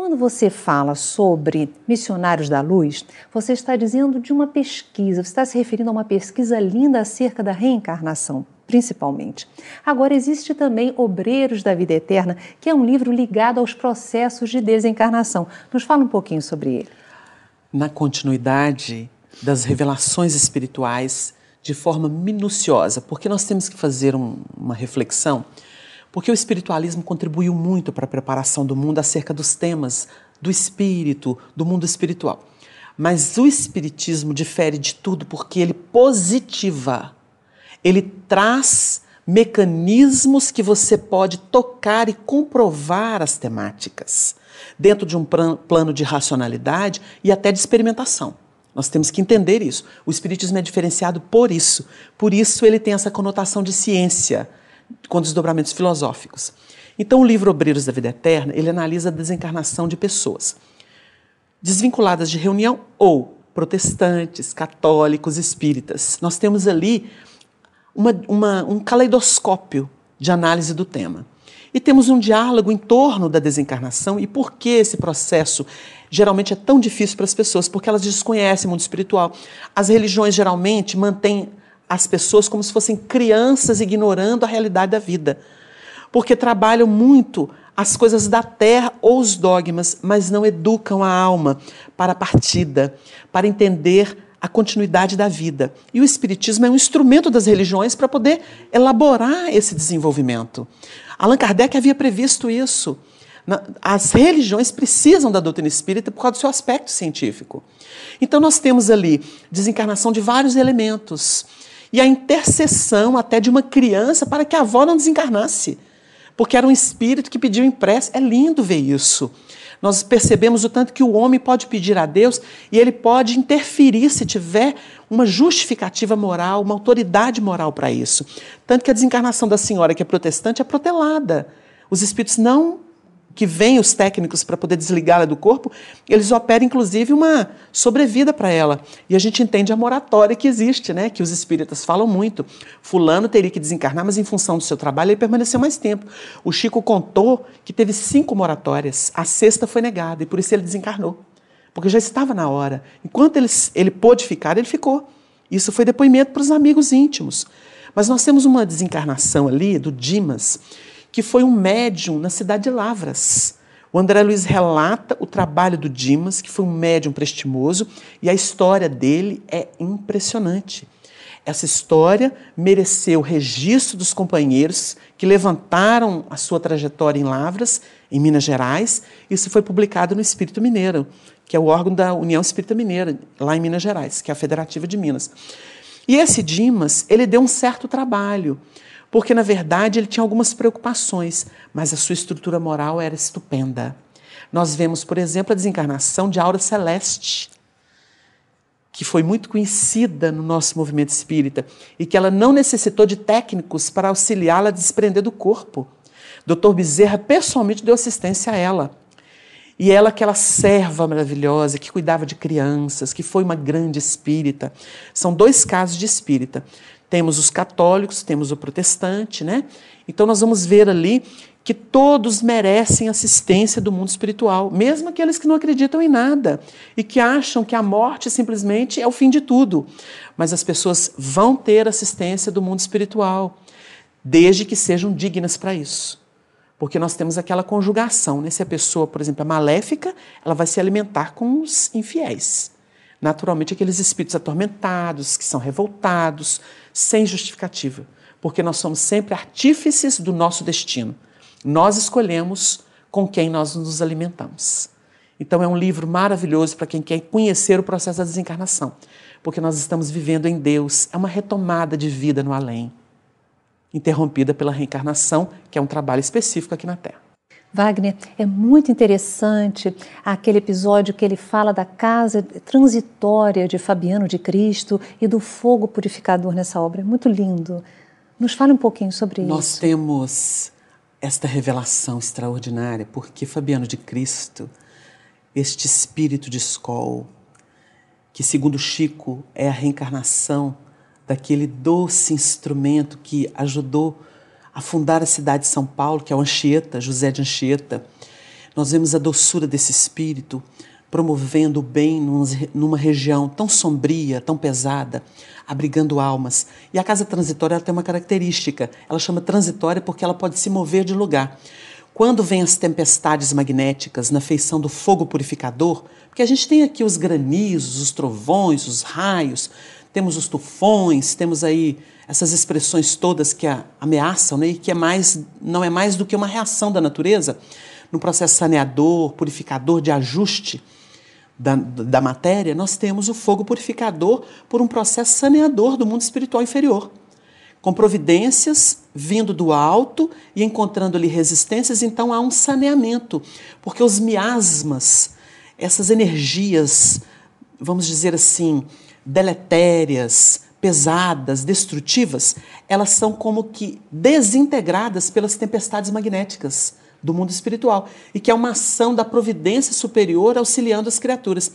Quando você fala sobre missionários da luz, você está dizendo de uma pesquisa, você está se referindo a uma pesquisa linda acerca da reencarnação principalmente. Agora, existe também Obreiros da Vida Eterna, que é um livro ligado aos processos de desencarnação. Nos fala um pouquinho sobre ele. Na continuidade das revelações espirituais, de forma minuciosa, porque nós temos que fazer um, uma reflexão porque o espiritualismo contribuiu muito para a preparação do mundo acerca dos temas do espírito, do mundo espiritual. Mas o espiritismo difere de tudo porque ele positiva. Ele traz mecanismos que você pode tocar e comprovar as temáticas dentro de um plano de racionalidade e até de experimentação. Nós temos que entender isso. O espiritismo é diferenciado por isso. Por isso ele tem essa conotação de ciência, com desdobramentos filosóficos. Então, o livro Obreiros da Vida Eterna, ele analisa a desencarnação de pessoas desvinculadas de reunião ou protestantes, católicos, espíritas. Nós temos ali uma, uma, um caleidoscópio de análise do tema. E temos um diálogo em torno da desencarnação e por que esse processo geralmente é tão difícil para as pessoas, porque elas desconhecem o mundo espiritual. As religiões geralmente mantêm as pessoas como se fossem crianças ignorando a realidade da vida. Porque trabalham muito as coisas da terra ou os dogmas, mas não educam a alma para a partida, para entender a continuidade da vida. E o Espiritismo é um instrumento das religiões para poder elaborar esse desenvolvimento. Allan Kardec havia previsto isso. As religiões precisam da doutrina espírita por causa do seu aspecto científico. Então, nós temos ali desencarnação de vários elementos e a intercessão até de uma criança para que a avó não desencarnasse, porque era um espírito que pediu impresso. É lindo ver isso. Nós percebemos o tanto que o homem pode pedir a Deus e ele pode interferir se tiver uma justificativa moral, uma autoridade moral para isso. Tanto que a desencarnação da senhora, que é protestante, é protelada. Os espíritos não que vêm os técnicos para poder desligá-la do corpo, eles operam inclusive uma sobrevida para ela. E a gente entende a moratória que existe, né? que os espíritas falam muito. Fulano teria que desencarnar, mas em função do seu trabalho ele permaneceu mais tempo. O Chico contou que teve cinco moratórias, a sexta foi negada e por isso ele desencarnou. Porque já estava na hora. Enquanto ele, ele pôde ficar, ele ficou. Isso foi depoimento para os amigos íntimos. Mas nós temos uma desencarnação ali do Dimas que foi um médium na cidade de Lavras. O André Luiz relata o trabalho do Dimas, que foi um médium prestimoso, e a história dele é impressionante. Essa história mereceu registro dos companheiros que levantaram a sua trajetória em Lavras, em Minas Gerais. Isso foi publicado no Espírito Mineiro, que é o órgão da União Espírita Mineira, lá em Minas Gerais, que é a Federativa de Minas. E esse Dimas, ele deu um certo trabalho, porque na verdade ele tinha algumas preocupações, mas a sua estrutura moral era estupenda. Nós vemos, por exemplo, a desencarnação de Aura Celeste, que foi muito conhecida no nosso movimento espírita e que ela não necessitou de técnicos para auxiliá-la a desprender do corpo. Dr. Bezerra pessoalmente deu assistência a ela. E ela, aquela serva maravilhosa que cuidava de crianças, que foi uma grande espírita. São dois casos de espírita. Temos os católicos, temos o protestante, né? Então nós vamos ver ali que todos merecem assistência do mundo espiritual, mesmo aqueles que não acreditam em nada e que acham que a morte simplesmente é o fim de tudo. Mas as pessoas vão ter assistência do mundo espiritual, desde que sejam dignas para isso. Porque nós temos aquela conjugação, né? Se a pessoa, por exemplo, é maléfica, ela vai se alimentar com os infiéis naturalmente aqueles espíritos atormentados, que são revoltados, sem justificativa, porque nós somos sempre artífices do nosso destino. Nós escolhemos com quem nós nos alimentamos. Então é um livro maravilhoso para quem quer conhecer o processo da desencarnação, porque nós estamos vivendo em Deus, é uma retomada de vida no além, interrompida pela reencarnação, que é um trabalho específico aqui na Terra. Wagner, é muito interessante aquele episódio que ele fala da casa transitória de Fabiano de Cristo e do fogo purificador nessa obra. É muito lindo. Nos fale um pouquinho sobre Nós isso. Nós temos esta revelação extraordinária porque Fabiano de Cristo, este espírito de escol, que segundo Chico é a reencarnação daquele doce instrumento que ajudou a fundar a cidade de São Paulo, que é o Anchieta, José de Anchieta. Nós vemos a doçura desse espírito promovendo o bem numa região tão sombria, tão pesada, abrigando almas. E a casa transitória tem uma característica, ela chama transitória porque ela pode se mover de lugar. Quando vêm as tempestades magnéticas na feição do fogo purificador, porque a gente tem aqui os granizos, os trovões, os raios, temos os tufões, temos aí essas expressões todas que ameaçam, né, e que é mais, não é mais do que uma reação da natureza no processo saneador, purificador de ajuste da, da matéria, nós temos o fogo purificador por um processo saneador do mundo espiritual inferior, com providências vindo do alto e encontrando ali resistências, então há um saneamento, porque os miasmas, essas energias, vamos dizer assim, deletérias, pesadas, destrutivas, elas são como que desintegradas pelas tempestades magnéticas do mundo espiritual e que é uma ação da providência superior auxiliando as criaturas.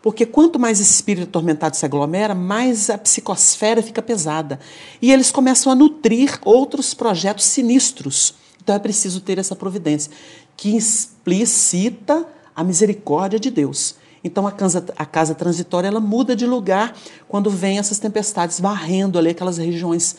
Porque quanto mais espírito atormentado se aglomera, mais a psicosfera fica pesada. E eles começam a nutrir outros projetos sinistros. Então é preciso ter essa providência, que explicita a misericórdia de Deus. Então a casa, a casa transitória ela muda de lugar quando vem essas tempestades varrendo ali aquelas regiões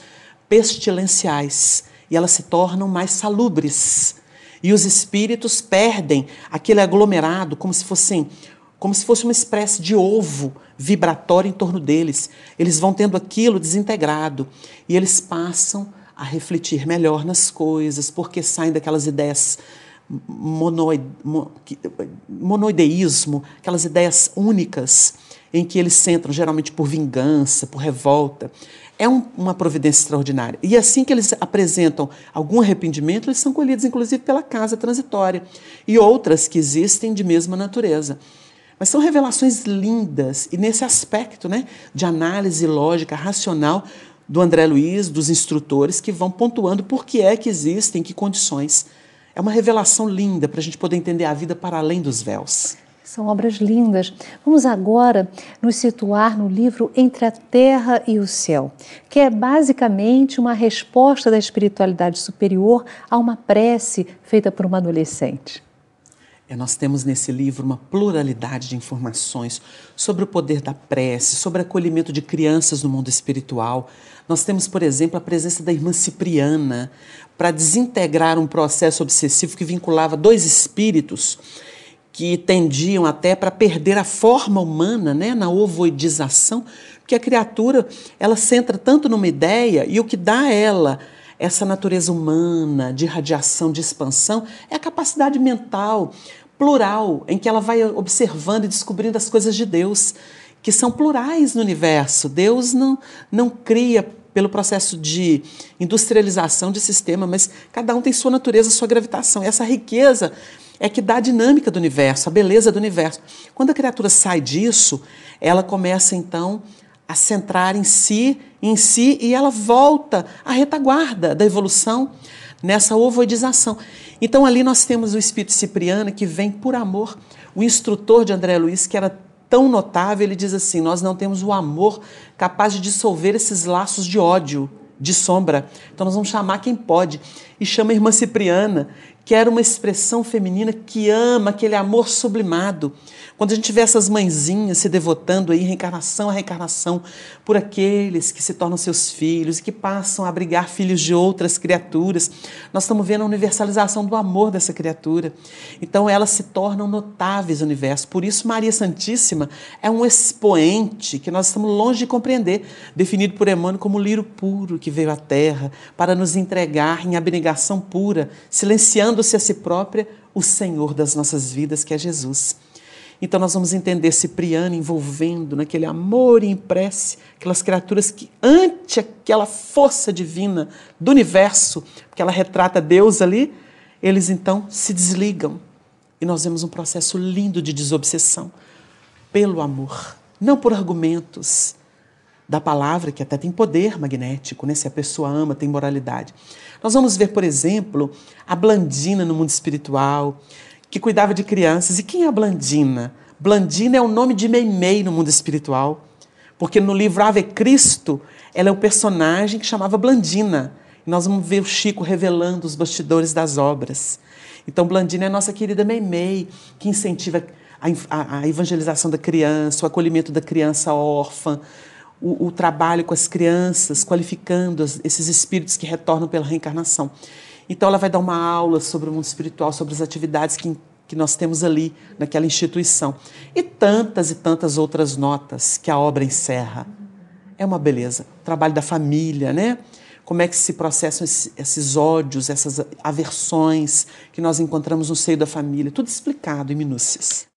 pestilenciais e elas se tornam mais salubres. E os espíritos perdem aquele aglomerado como se fossem como se fosse uma espécie de ovo vibratório em torno deles. Eles vão tendo aquilo desintegrado e eles passam a refletir melhor nas coisas, porque saem daquelas ideias monoide, monoideísmo, aquelas ideias únicas em que eles centram, geralmente por vingança, por revolta. É um, uma providência extraordinária. E assim que eles apresentam algum arrependimento, eles são colhidos, inclusive, pela casa transitória e outras que existem de mesma natureza. Mas são revelações lindas, e nesse aspecto né, de análise lógica, racional, do André Luiz, dos instrutores, que vão pontuando por que é que existem, que condições é uma revelação linda para a gente poder entender a vida para além dos véus. São obras lindas. Vamos agora nos situar no livro Entre a Terra e o Céu, que é basicamente uma resposta da espiritualidade superior a uma prece feita por uma adolescente. É, nós temos nesse livro uma pluralidade de informações sobre o poder da prece, sobre acolhimento de crianças no mundo espiritual. Nós temos, por exemplo, a presença da irmã Cipriana para desintegrar um processo obsessivo que vinculava dois espíritos que tendiam até para perder a forma humana, né, na ovoidização, porque a criatura ela centra tanto numa ideia e o que dá a ela essa natureza humana de radiação, de expansão, é a capacidade mental plural, em que ela vai observando e descobrindo as coisas de Deus, que são plurais no universo. Deus não, não cria pelo processo de industrialização de sistema, mas cada um tem sua natureza, sua gravitação. E essa riqueza é que dá a dinâmica do universo, a beleza do universo. Quando a criatura sai disso, ela começa então a centrar em si, em si, e ela volta à retaguarda da evolução nessa ovoidização. Então ali nós temos o espírito cipriano que vem por amor. O instrutor de André Luiz, que era tão notável, ele diz assim: "Nós não temos o amor capaz de dissolver esses laços de ódio, de sombra. Então nós vamos chamar quem pode". E chama a irmã Cipriana, que era uma expressão feminina que ama, aquele amor sublimado. Quando a gente vê essas mãezinhas se devotando aí, reencarnação a reencarnação, por aqueles que se tornam seus filhos e que passam a abrigar filhos de outras criaturas, nós estamos vendo a universalização do amor dessa criatura. Então elas se tornam notáveis no universo. Por isso, Maria Santíssima é um expoente que nós estamos longe de compreender, definido por Emmanuel como o liro puro que veio à Terra para nos entregar em abnegação pura, silenciando negando-se a si própria, o Senhor das nossas vidas, que é Jesus. Então nós vamos entender Cipriano envolvendo naquele amor e prece aquelas criaturas que, ante aquela força divina do universo, que ela retrata Deus ali, eles então se desligam. E nós vemos um processo lindo de desobsessão pelo amor, não por argumentos, da palavra, que até tem poder magnético, né? se a pessoa ama, tem moralidade. Nós vamos ver, por exemplo, a Blandina no mundo espiritual, que cuidava de crianças. E quem é a Blandina? Blandina é o nome de Meimei no mundo espiritual, porque no livro Ave Cristo, ela é o personagem que chamava Blandina. E nós vamos ver o Chico revelando os bastidores das obras. Então, Blandina é a nossa querida Meimei, que incentiva a, a, a evangelização da criança, o acolhimento da criança órfã, o, o trabalho com as crianças, qualificando as, esses espíritos que retornam pela reencarnação. Então, ela vai dar uma aula sobre o mundo espiritual, sobre as atividades que, que nós temos ali, naquela instituição. E tantas e tantas outras notas que a obra encerra. É uma beleza. O trabalho da família, né? Como é que se processam esses, esses ódios, essas aversões que nós encontramos no seio da família. Tudo explicado em minúcias.